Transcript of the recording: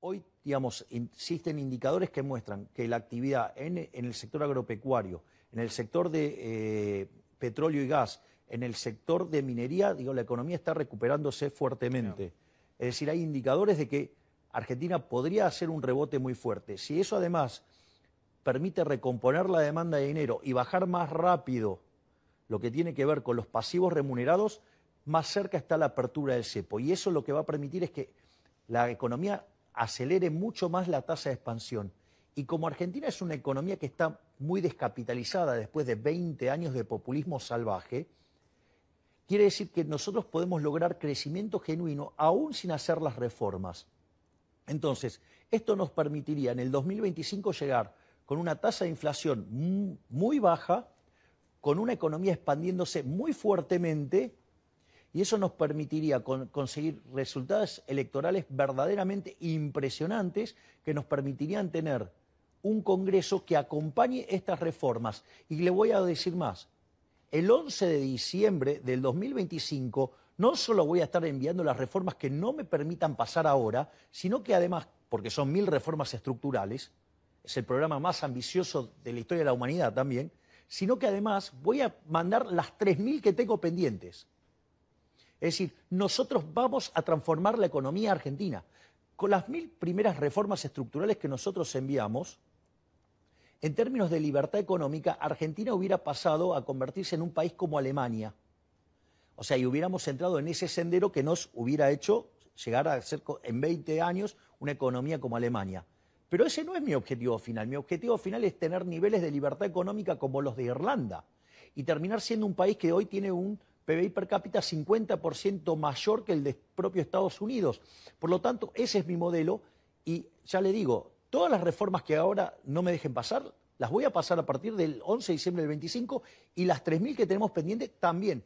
Hoy, digamos, existen indicadores que muestran que la actividad en, el sector agropecuario, en el sector de eh, petróleo y gas, en el sector de minería, digo, la economía está recuperándose fuertemente. Es decir, hay indicadores de que Argentina podría hacer un rebote muy fuerte. Si eso además permite recomponer la demanda de dinero y bajar más rápido lo que tiene que ver con los pasivos remunerados, más cerca está la apertura del cepo. Y eso lo que va a permitir es que la economía acelere mucho más la tasa de expansión. Y como Argentina es una economía que está muy descapitalizada después de 20 años de populismo salvaje, quiere decir que nosotros podemos lograr crecimiento genuino aún sin hacer las reformas. Entonces, esto nos permitiría en el 2025 llegar con una tasa de inflación muy baja, con una economía expandiéndose muy fuertemente y eso nos permitiría conseguir resultados electorales verdaderamente impresionantes que nos permitirían tener un Congreso que acompañe estas reformas. Y le voy a decir más, el 11 de diciembre del 2025 no solo voy a estar enviando las reformas que no me permitan pasar ahora, sino que además, porque son mil reformas estructurales, es el programa más ambicioso de la historia de la humanidad también, sino que además voy a mandar las 3.000 que tengo pendientes. Es decir, nosotros vamos a transformar la economía argentina. Con las mil primeras reformas estructurales que nosotros enviamos, en términos de libertad económica, Argentina hubiera pasado a convertirse en un país como Alemania. O sea, y hubiéramos entrado en ese sendero que nos hubiera hecho llegar a ser en 20 años una economía como Alemania. Pero ese no es mi objetivo final. Mi objetivo final es tener niveles de libertad económica como los de Irlanda y terminar siendo un país que hoy tiene un PBI per cápita 50% mayor que el de propio Estados Unidos. Por lo tanto, ese es mi modelo y ya le digo, todas las reformas que ahora no me dejen pasar, las voy a pasar a partir del 11 de diciembre del 25 y las 3.000 que tenemos pendientes también.